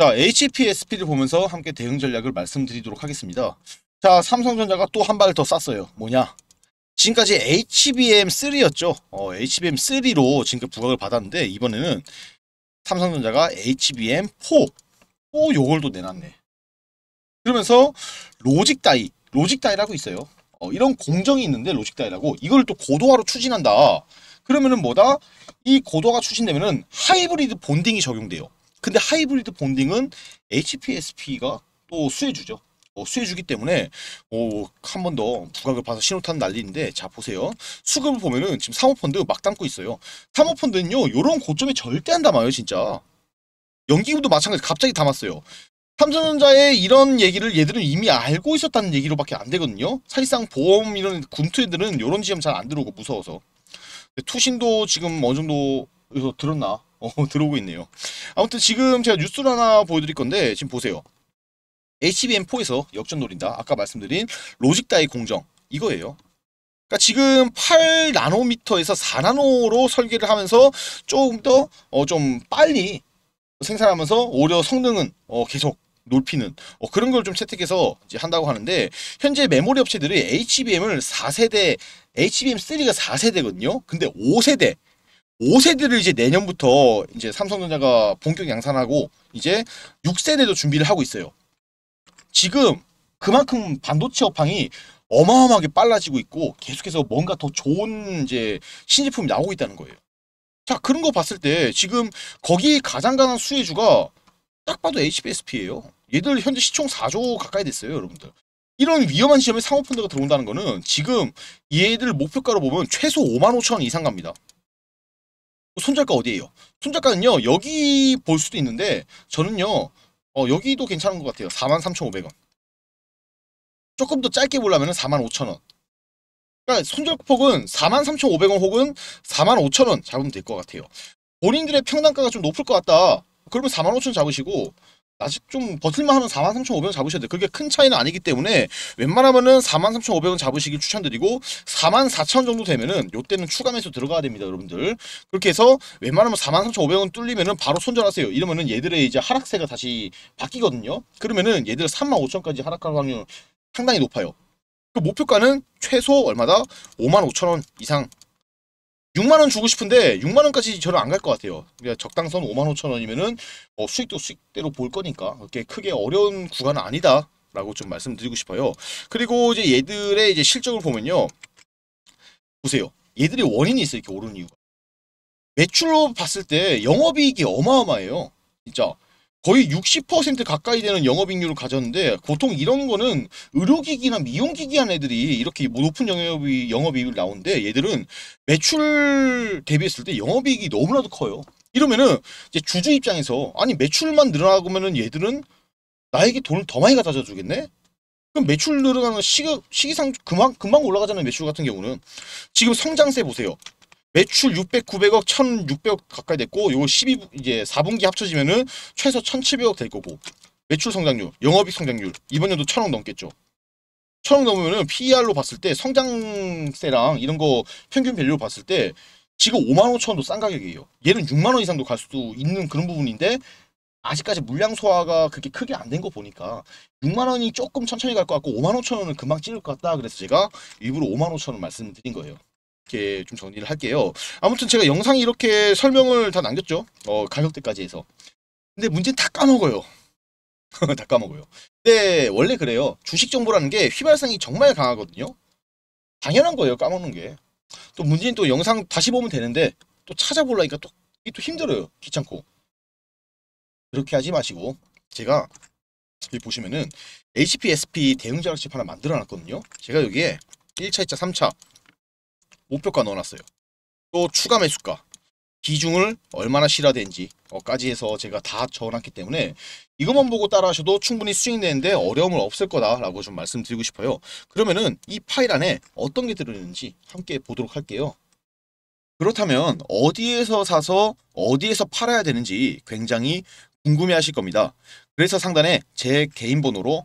자, HPSP를 보면서 함께 대응 전략을 말씀드리도록 하겠습니다. 자, 삼성전자가 또 한 발 더 쌌어요. 뭐냐? 지금까지 HBM3였죠. 어, HBM3로 지금까 부각을 받았는데 이번에는 삼성전자가 HBM4 또 요걸 또 내놨네. 그러면서 로직다이, 로직다이라고 있어요. 어, 이런 공정이 있는데 로직다이라고 이걸 또 고도화로 추진한다. 그러면은 뭐다? 이 고도화가 추진되면은 하이브리드 본딩이 적용돼요. 근데 하이브리드 본딩은 HPSP가 또 수혜주죠. 어, 수혜주기 때문에 어, 한번 더 부각을 봐서 신호탄 날리는데 자 보세요. 수급을 보면은 지금 사모펀드 막 담고 있어요. 사모펀드는요. 이런 고점에 절대 안 담아요. 진짜. 연기금도 마찬가지 갑자기 담았어요. 삼성전자의 이런 얘기를 얘들은 이미 알고 있었다는 얘기로밖에 안 되거든요. 사실상 보험 이런 군투애들은 요런 지점 잘 안 들어오고 무서워서. 투신도 지금 어느 정도 들었나? 어, 들어오고 있네요. 아무튼 지금 제가 뉴스를 하나 보여드릴 건데 지금 보세요. HBM4에서 역전 노린다. 아까 말씀드린 로직 다이 공정 이거예요. 그러니까 지금 8나노미터에서 4나노로 설계를 하면서 조금 더어좀 빨리 생산하면서 오히려 성능은 어 계속 높이는 어 그런 걸 좀 채택해서 이제 한다고 하는데 현재 메모리 업체들이 HBM을 4세대 HBM3가 4세대거든요. 근데 5세대 5세대를 이제 내년부터 이제 삼성전자가 본격 양산하고 이제 6세대도 준비를 하고 있어요. 지금 그만큼 반도체 업황이 어마어마하게 빨라지고 있고 계속해서 뭔가 더 좋은 이제 신제품이 나오고 있다는 거예요. 자 그런 거 봤을 때 지금 거기 가장 가는 수혜주가 딱 봐도 HBSP예요. 얘들 현재 시총 4조 가까이 됐어요 여러분들. 이런 위험한 시점에 상호펀드가 들어온다는 거는 지금 얘들 목표가로 보면 최소 5만 5천 원 이상 갑니다. 손절가 어디예요? 손절가는요 여기 볼 수도 있는데 저는요 어, 여기도 괜찮은 것 같아요 43,500원 조금 더 짧게 보려면 45,000원 그러니까 손절폭은 43,500원 혹은 45,000원 잡으면 될 것 같아요 본인들의 평단가가 좀 높을 것 같다 그러면 45,000원 잡으시고 아직 좀 버틸만 하면 43,500원 잡으셔야 돼요. 그게 큰 차이는 아니기 때문에 웬만하면은 43,500원 잡으시길 추천드리고 44,000원 정도 되면은 요때는 추가 매수 들어가야 됩니다, 여러분들. 그렇게 해서 웬만하면 43,500원 뚫리면은 바로 손절하세요. 이러면은 얘들의 이제 하락세가 다시 바뀌거든요. 그러면은 얘들 35,000원까지 하락할 확률 상당히 높아요. 그 목표가는 최소 얼마다 55,000원 이상 6만원 주고 싶은데 6만원까지 저는 안갈 것 같아요. 그러니 적당선 5만 5천원이면은 어, 뭐 수익도 수익대로 볼 거니까 그렇게 크게 어려운 구간은 아니다. 라고 좀 말씀드리고 싶어요. 그리고 이제 얘들의 이제 실적을 보면요. 보세요. 얘들이 원인이 있어요. 이렇게 오른 이유가. 매출로 봤을 때 영업이익이 어마어마해요. 진짜. 거의 60% 가까이 되는 영업익률을 가졌는데 보통 이런 거는 의료기기나 미용기기 한 애들이 이렇게 뭐 높은 영업이, 영업이익을 나오는데 얘들은 매출 대비했을 때 영업이익이 너무나도 커요. 이러면은 이제 주주 입장에서 아니 매출만 늘어나면은 고 얘들은 나에게 돈을 더 많이 가져다주겠네 그럼 매출 늘어나는 시기, 시기상 금방, 금방 올라가잖아요. 매출 같은 경우는. 지금 성장세 보세요. 매출 600, 900억, 1600억 가까이 됐고 요 12, 이제 4분기 합쳐지면은 최소 1700억 될 거고 매출 성장률, 영업이익 성장률 이번 연도 1000억 넘겠죠. 1000억 넘으면은 PER로 봤을 때 성장세랑 이런 거 평균 밸류로 봤을 때 지금 5만 5천 원도 싼 가격이에요. 얘는 6만 원 이상도 갈 수도 있는 그런 부분인데 아직까지 물량 소화가 그렇게 크게 안 된 거 보니까 6만 원이 조금 천천히 갈 것 같고 5만 5천 원은 금방 찌를 것 같다. 그래서 제가 일부러 5만 5천 원 말씀드린 거예요. 이렇게 좀 정리를 할게요. 아무튼 제가 영상이 이렇게 설명을 다 남겼죠. 어, 가격대까지 해서. 근데 문제는 다 까먹어요. 다 까먹어요. 근데 원래 그래요. 주식 정보라는 게 휘발성이 정말 강하거든요. 당연한 거예요. 까먹는 게. 또 문제는 또 영상 다시 보면 되는데 또 찾아보려니까 또 이게 또 힘들어요. 귀찮고. 그렇게 하지 마시고 제가 여기 보시면은 HP, SP 대응 자료집 하나 만들어 놨거든요. 제가 여기에 1차, 2차, 3차 목표가 넣어놨어요. 또 추가 매수가 비중을 얼마나 실화된지까지 해서 제가 다 적어놨기 때문에 이것만 보고 따라하셔도 충분히 수익되는데 어려움을 없을 거다라고 좀 말씀드리고 싶어요. 그러면은 이 파일 안에 어떤 게 들어있는지 함께 보도록 할게요. 그렇다면 어디에서 사서 어디에서 팔아야 되는지 굉장히 궁금해하실 겁니다. 그래서 상단에 제 개인 번호로